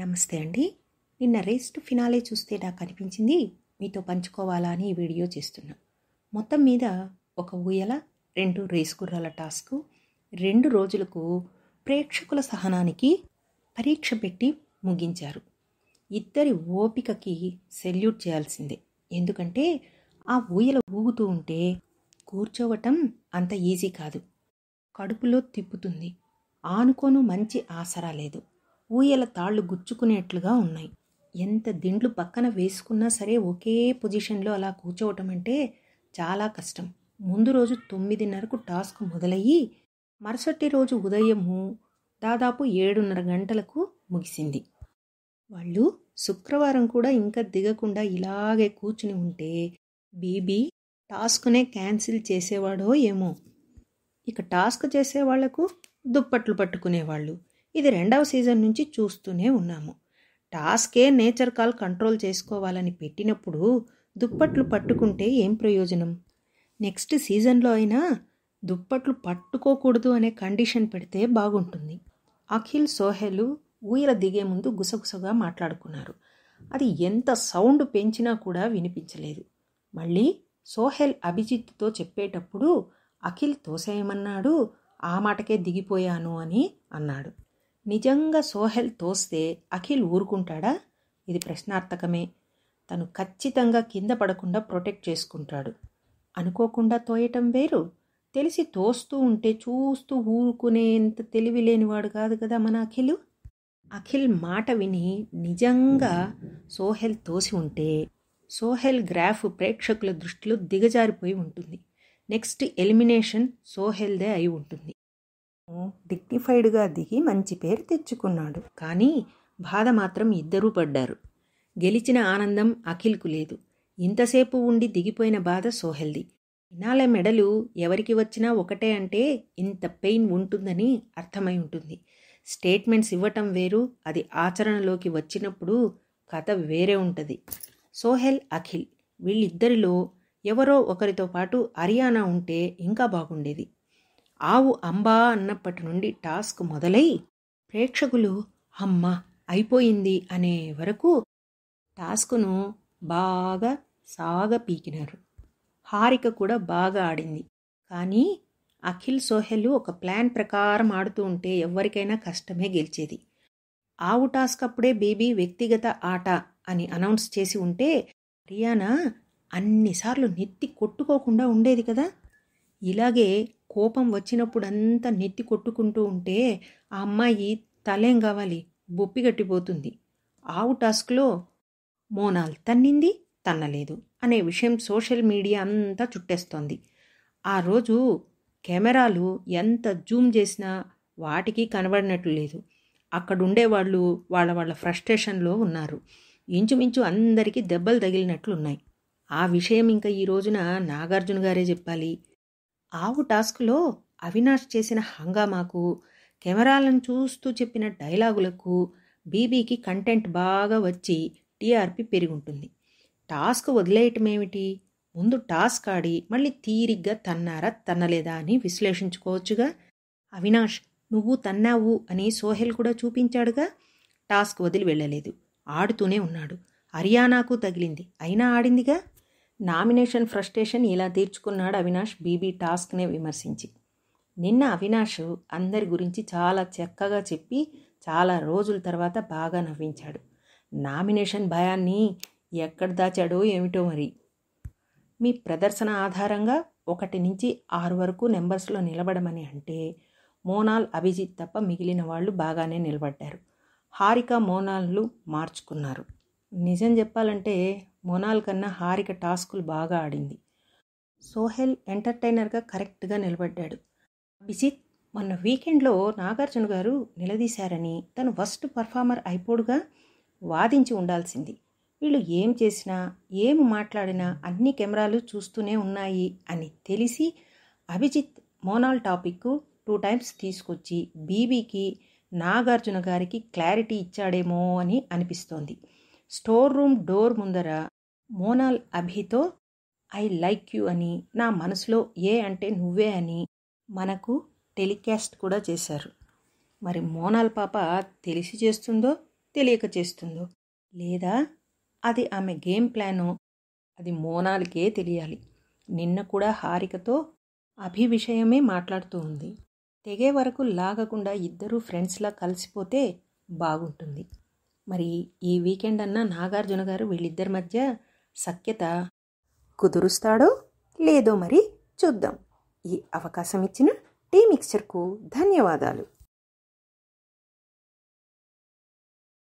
నమస్తే అండి నిన్న రేస్ టు ఫినాలే చూస్తే నాకు అనిపించింది మీతో పంచుకోవాలా అని ఈ వీడియో చేస్తున్నా మొత్తం మీద ఒక ఊయల రెండు రేస్ గుర్రాల టాస్క్ రెండు రోజులకు ప్రేక్షకుల సహనానికి పరీక్ష పెట్టి ముగించారు ఇద్దరి ఓపికకి సెల్యూట్ చేయాల్సిందే ఎందుకంటే ఆ ఊయల ఊగుతూ ఉంటే కూర్చోవటం అంత ఈజీ కాదు కడుపులో తిప్పుతుంది ఆనుకోను మంచి ఆసరా లేదు ఊయల తాళ్ళు గుచ్చుకునేట్లుగా ఉన్నాయి ఎంత దిండ్లు పక్కన వేసుకున్నా సరే ఒకే పొజిషన్లో అలా కూర్చోవటం అంటే చాలా కష్టం ముందు రోజు తొమ్మిదిన్నరకు టాస్క్ మొదలయ్యి మరుసటి రోజు ఉదయము దాదాపు ఏడున్నర గంటలకు ముగిసింది వాళ్ళు శుక్రవారం కూడా ఇంకా దిగకుండా ఇలాగే కూర్చుని ఉంటే బీబీ టాస్క్నే క్యాన్సిల్ చేసేవాడో ఏమో ఇక టాస్క్ చేసేవాళ్లకు దుప్పట్లు పట్టుకునేవాళ్ళు ఇది రెండవ సీజన్ నుంచి చూస్తూనే ఉన్నాము టాస్కే నేచర్ కాల్ కంట్రోల్ చేసుకోవాలని పెట్టినప్పుడు దుప్పట్లు పట్టుకుంటే ఏం ప్రయోజనం నెక్స్ట్ సీజన్లో అయినా దుప్పట్లు పట్టుకోకూడదు అనే కండిషన్ పెడితే బాగుంటుంది అఖిల్ సోహెలు ఊయల దిగే ముందు గుసగుసగా మాట్లాడుకున్నారు అది ఎంత సౌండ్ పెంచినా కూడా వినిపించలేదు మళ్ళీ సోహెల్ అభిజిత్తో చెప్పేటప్పుడు అఖిల్ తోసేయమన్నాడు ఆ మాటకే దిగిపోయాను అని అన్నాడు నిజంగా సోహెల్ తోస్తే అఖిల్ ఊరుకుంటాడా ఇది ప్రశ్నార్థకమే తను ఖచ్చితంగా కింద పడకుండా ప్రొటెక్ట్ చేసుకుంటాడు అనుకోకుండా తోయటం వేరు తెలిసి తోస్తూ ఉంటే చూస్తూ ఊరుకునేంత తెలివి లేనివాడు కాదు కదా మన అఖిల్ అఖిల్ మాట విని నిజంగా సోహెల్ తోసి ఉంటే సోహెల్ గ్రాఫ్ ప్రేక్షకుల దృష్టిలో దిగజారిపోయి ఉంటుంది నెక్స్ట్ ఎలిమినేషన్ సోహెల్దే అయి ఉంటుంది డిగ్నిఫైడ్గా దిగి మంచి పేరు తెచ్చుకున్నాడు కానీ బాధ మాత్రం ఇద్దరూ పడ్డారు గెలిచిన ఆనందం అఖిల్కు లేదు ఇంతసేపు ఉండి దిగిపోయిన బాధ సోహెల్ది ఇనాల మెడలు ఎవరికి వచ్చినా ఒకటే అంటే ఇంత పెయిన్ ఉంటుందని అర్థమై ఉంటుంది స్టేట్మెంట్స్ ఇవ్వటం వేరు అది ఆచరణలోకి వచ్చినప్పుడు కథ వేరే ఉంటుంది సోహెల్ అఖిల్ వీళ్ళిద్దరిలో ఎవరో ఒకరితో పాటు హర్యానా ఉంటే ఇంకా బాగుండేది ఆవు అంబా అన్నప్పటి నుండి టాస్క్ మొదలై ప్రేక్షకులు అమ్మ అయిపోయింది అనే వరకు టాస్క్ను బాగా సాగ పీకినారు హారిక కూడా బాగా ఆడింది కానీ అఖిల్ సోహెల్ ఒక ప్లాన్ ప్రకారం ఆడుతూ ఉంటే ఎవరికైనా కష్టమే గెలిచేది ఆవు టాస్క్ అప్పుడే బేబీ వ్యక్తిగత ఆట అని అనౌన్స్ చేసి ఉంటే రియానా అన్నిసార్లు నెత్తి కొట్టుకోకుండా ఉండేది కదా ఇలాగే కోపం వచ్చినప్పుడంతా నెత్తి కొట్టుకుంటూ ఉంటే ఆ అమ్మాయి తలేం కావాలి బొప్పి గట్టిపోతుంది ఆవు టాస్క్లో మోనాల్ తన్నింది తన్నలేదు అనే విషయం సోషల్ మీడియా అంతా చుట్టేస్తోంది ఆ రోజు కెమెరాలు ఎంత జూమ్ చేసినా వాటికి కనబడినట్లు లేదు అక్కడ ఉండేవాళ్ళు వాళ్ళ వాళ్ళ ఫ్రస్ట్రేషన్లో ఉన్నారు ఇంచుమించు అందరికీ దెబ్బలు తగిలినట్లున్నాయి ఆ విషయం ఇంకా ఈ రోజున నాగార్జున గారే చెప్పాలి ఆవు టాస్క్లో అవినాష్ చేసిన హంగామాకు కెమెరాలను చూస్తూ చెప్పిన డైలాగులకు బీబీకి కంటెంట్ బాగా వచ్చి టీఆర్పీ పెరుగుంటుంది టాస్క్ వదిలేయటమేమిటి ముందు టాస్క్ ఆడి మళ్ళీ తీరిగ్గా తన్నారా తన్నలేదా అని విశ్లేషించుకోవచ్చుగా అవినాష్ నువ్వు తన్నావు అని సోహెల్ కూడా చూపించాడుగా టాస్క్ వదిలి వెళ్ళలేదు ఆడుతూనే ఉన్నాడు హర్యానాకు తగిలింది అయినా ఆడిందిగా నామినేషన్ ఫ్రస్ట్రేషన్ ఇలా తీర్చుకున్నాడు అవినాష్ బీబీ టాస్క్నే విమర్శించి నిన్న అవినాష్ అందరి గురించి చాలా చక్కగా చెప్పి చాలా రోజుల తర్వాత బాగా నవ్వించాడు నామినేషన్ భయాన్ని ఎక్కడ దాచాడో ఏమిటో మరి మీ ప్రదర్శన ఆధారంగా ఒకటి నుంచి ఆరు వరకు నెంబర్స్లో నిలబడమని అంటే మోనాల్ అభిజిత్ తప్ప మిగిలిన వాళ్ళు బాగానే నిలబడ్డారు హారిక మోనాల్లు మార్చుకున్నారు నిజం చెప్పాలంటే మొనాల్ కన్నా హారిక టాస్కులు బాగా ఆడింది సోహెల్ ఎంటర్టైనర్గా కరెక్ట్గా నిలబడ్డాడు అభిజిత్ మొన్న వీకెండ్లో నాగార్జున గారు నిలదీశారని తను ఫస్ట్ పర్ఫార్మర్ అయిపోడుగా వాదించి ఉండాల్సింది వీళ్ళు ఏం చేసినా ఏం మాట్లాడినా అన్ని కెమెరాలు చూస్తూనే ఉన్నాయి అని తెలిసి Abhijeet Monal topic two times తీసుకొచ్చి బీబీకి నాగార్జున గారికి క్లారిటీ ఇచ్చాడేమో అని అనిపిస్తోంది స్టోర్ రూమ్ డోర్ ముందర మోనాల్ అభితో ఐ లైక్ యూ అని నా మనసులో ఏ అంటే నువ్వే అని మనకు టెలికాస్ట్ కూడా చేశారు మరి మోనాల్ పాప తెలిసి చేస్తుందో తెలియక చేస్తుందో లేదా అది ఆమె గేమ్ ప్లాను అది మోనాల్కే తెలియాలి నిన్న కూడా హారికతో అభి విషయమే మాట్లాడుతూ ఉంది తెగే వరకు లాగకుండా ఇద్దరూ ఫ్రెండ్స్లా కలిసిపోతే బాగుంటుంది మరి ఈ వీకెండ్ అన్న నాగార్జున గారు వీళ్ళిద్దరి మధ్య సఖ్యత కుదురుస్తాడో లేదో మరి చూద్దాం ఈ అవకాశం ఇచ్చిన టీ మిక్చర్కు ధన్యవాదాలు